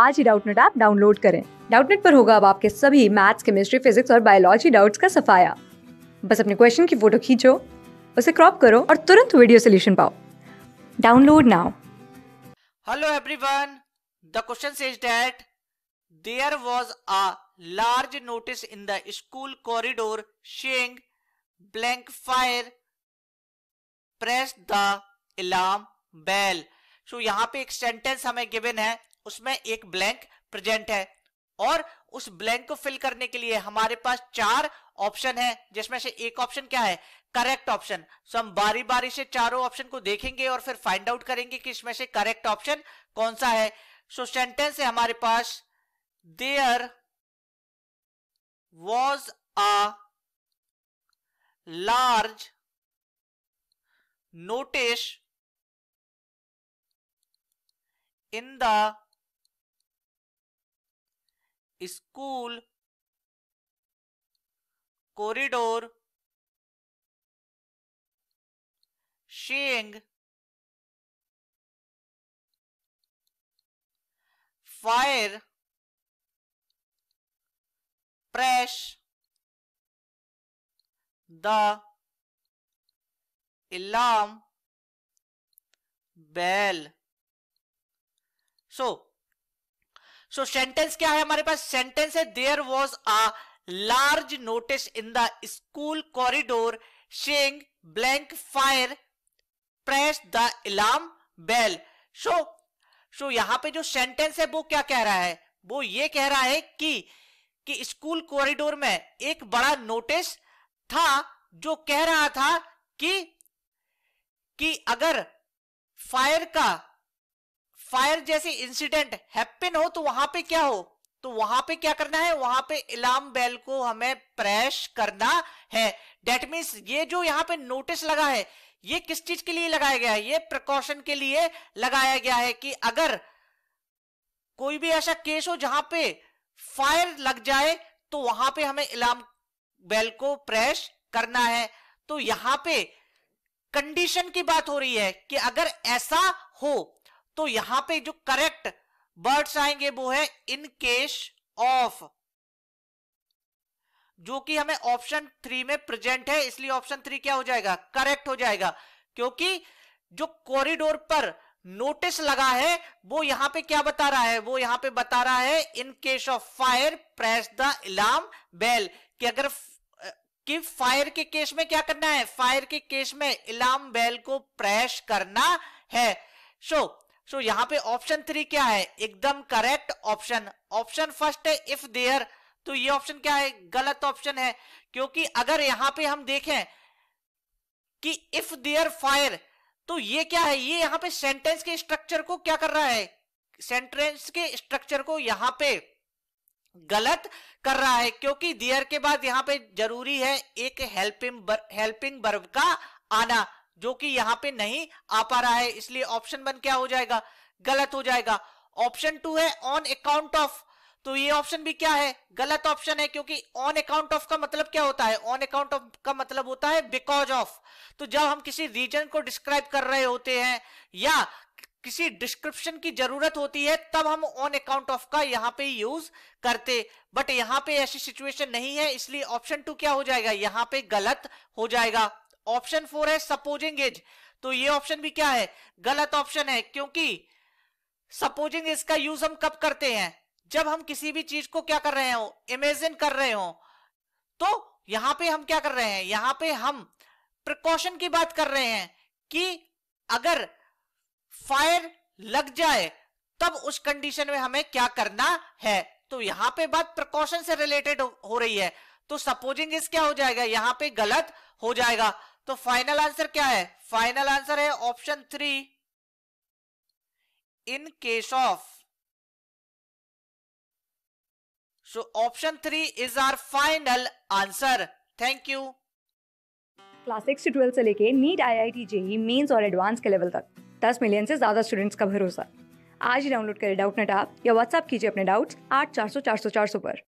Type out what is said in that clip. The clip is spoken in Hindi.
आज ही डाउटनेट ऐप डाउनलोड करें डाउटनेट पर होगा अब आपके सभी मैथ्स केमिस्ट्री फिजिक्स और बायोलॉजी डाउट्स का सफाया बस अपने क्वेश्चन की फोटो खींचो उसे क्रॉप करो और तुरंत वीडियो सोल्यूशन पाओ download now hello everyone the question is that there was a large notice in the school corridor saying blank fire press the alarm bell so so, यहाँ पे एक सेंटेंस हमें गिवन है उसमें एक ब्लैंक प्रेजेंट है और उस ब्लैंक को फिल करने के लिए हमारे पास चार ऑप्शन है जिसमें से एक ऑप्शन क्या है करेक्ट ऑप्शन सो हम बारी बारी से चारों ऑप्शन को देखेंगे और फिर फाइंड आउट करेंगे कि इसमें से करेक्ट ऑप्शन कौन सा है सो so, सेंटेंस है हमारे पास there was a large notice in the school corridor seeing fire press the alarm bell so so sentence क्या है हमारे पास सेंटेंस है there was a large notice in the school corridor saying blank fire press the alarm bell so so यहां पे जो सेंटेंस है वो क्या कह रहा है वो ये कह रहा है कि कि स्कूल कॉरिडोर में एक बड़ा नोटिस था जो कह रहा था कि कि अगर फायर का फायर जैसे इंसिडेंट हैपन हो तो वहां पे क्या हो तो वहां पे क्या करना है वहां पे इलाम बेल को हमें प्रेस करना है डेट मीन ये जो यहाँ पे नोटिस लगा है ये किस चीज के लिए लगाया गया है ये प्रिकॉशन के लिए लगाया गया है कि अगर कोई भी ऐसा केस हो जहां पे फायर लग जाए तो वहां पे हमें इलाम बेल को प्रेस करना है तो यहां पे कंडीशन की बात हो रही है कि अगर ऐसा हो तो यहां पे जो करेक्ट वर्ड्स आएंगे वो है इन केस ऑफ जो कि हमें ऑप्शन थ्री में प्रेजेंट है इसलिए ऑप्शन थ्री क्या हो जाएगा करेक्ट हो जाएगा क्योंकि जो कॉरिडोर पर नोटिस लगा है वो यहां पे क्या बता रहा है वो यहां पे बता रहा है in case of fire press the alarm bell कि अगर कि फायर के केस में क्या करना है फायर के केस में इलाम बेल को प्रेस करना है सो so, सो so, यहाँ पे ऑप्शन थ्री क्या है एकदम करेक्ट ऑप्शन ऑप्शन फर्स्ट है इफ देयर तो ये ऑप्शन क्या है गलत ऑप्शन है क्योंकि अगर यहां पे हम देखें कि इफ देयर फायर तो ये क्या है ये यहाँ पे सेंटेंस के स्ट्रक्चर को क्या कर रहा है सेंटेंस के स्ट्रक्चर को यहाँ पे गलत कर रहा है क्योंकि देयर के बाद यहाँ पे जरूरी है एक हेल्पिंग हेल्पिंग बर्ब का आना जो कि यहां पे नहीं आ पा रहा है इसलिए ऑप्शन वन क्या हो जाएगा गलत हो जाएगा ऑप्शन टू है ऑन अकाउंट ऑफ तो ये ऑप्शन भी क्या है गलत ऑप्शन है क्योंकि ऑन अकाउंट ऑफ का मतलब क्या होता है ऑन अकाउंट ऑफ का मतलब होता है बिकॉज ऑफ तो जब हम किसी रीजन को डिस्क्राइब कर रहे होते हैं या किसी डिस्क्रिप्शन की जरूरत होती है तब हम ऑन अकाउंट ऑफ का यहाँ पे यूज करते बट यहाँ पे ऐसी सिचुएशन नहीं है इसलिए ऑप्शन टू क्या हो जाएगा यहाँ पे गलत हो जाएगा ऑप्शन फोर है सपोजिंग इज तो ये ऑप्शन भी क्या है गलत ऑप्शन है क्योंकि सपोजिंग इसका यूज हम कब करते हैं जब हम किसी भी चीज को क्या कर रहे हो इमेजिन कर रहे हो तो यहां पे हम क्या कर रहे हैं यहां पे हम प्रिकॉशन की बात कर रहे हैं कि अगर फायर लग जाए तब उस कंडीशन में हमें क्या करना है तो यहां पे बात प्रिकॉशन से रिलेटेड हो, हो रही है तो सपोजिंग इस क्या हो जाएगा यहां पे गलत हो जाएगा तो फाइनल आंसर क्या है फाइनल आंसर है option three in case of so option three is our final answer thank you class six से ट्वेल्थ से लेके NEET I I T J mains और एडवांस के लेवल तक दस मिलियन से ज्यादा स्टूडेंट्स का भरोसा आज ही डाउनलोड करें डाउट नेट आप या व्हाट्सअप कीजिए अपने डाउट्स आठ चार सौ चार सौ चार सौ पर